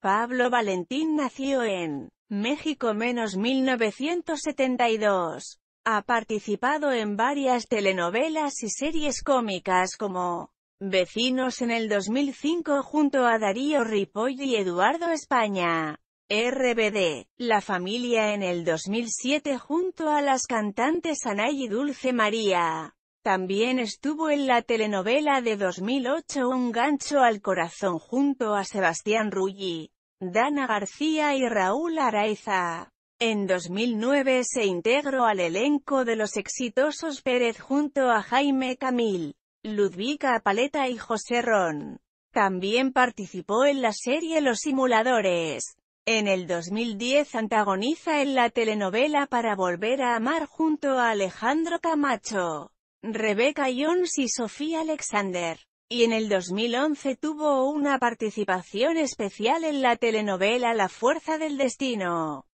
Pablo Valentín nació en México menos 1972. Ha participado en varias telenovelas y series cómicas como Vecinos en el 2005 junto a Darío Ripoll y Eduardo España. RBD, La Familia en el 2007 junto a las cantantes Anay y Dulce María. También estuvo en la telenovela de 2008 Un gancho al corazón junto a Sebastián Rulli, Dana García y Raúl Araiza. En 2009 se integró al elenco de los exitosos Pérez junto a Jaime Camil, Ludvika Paleta y José Ron. También participó en la serie Los Simuladores. En el 2010 antagoniza en la telenovela Para Volver a Amar junto a Alejandro Camacho. Rebecca Jones y Sophie Alexander. Y en el 2011 tuvo una participación especial en la telenovela La Fuerza del Destino.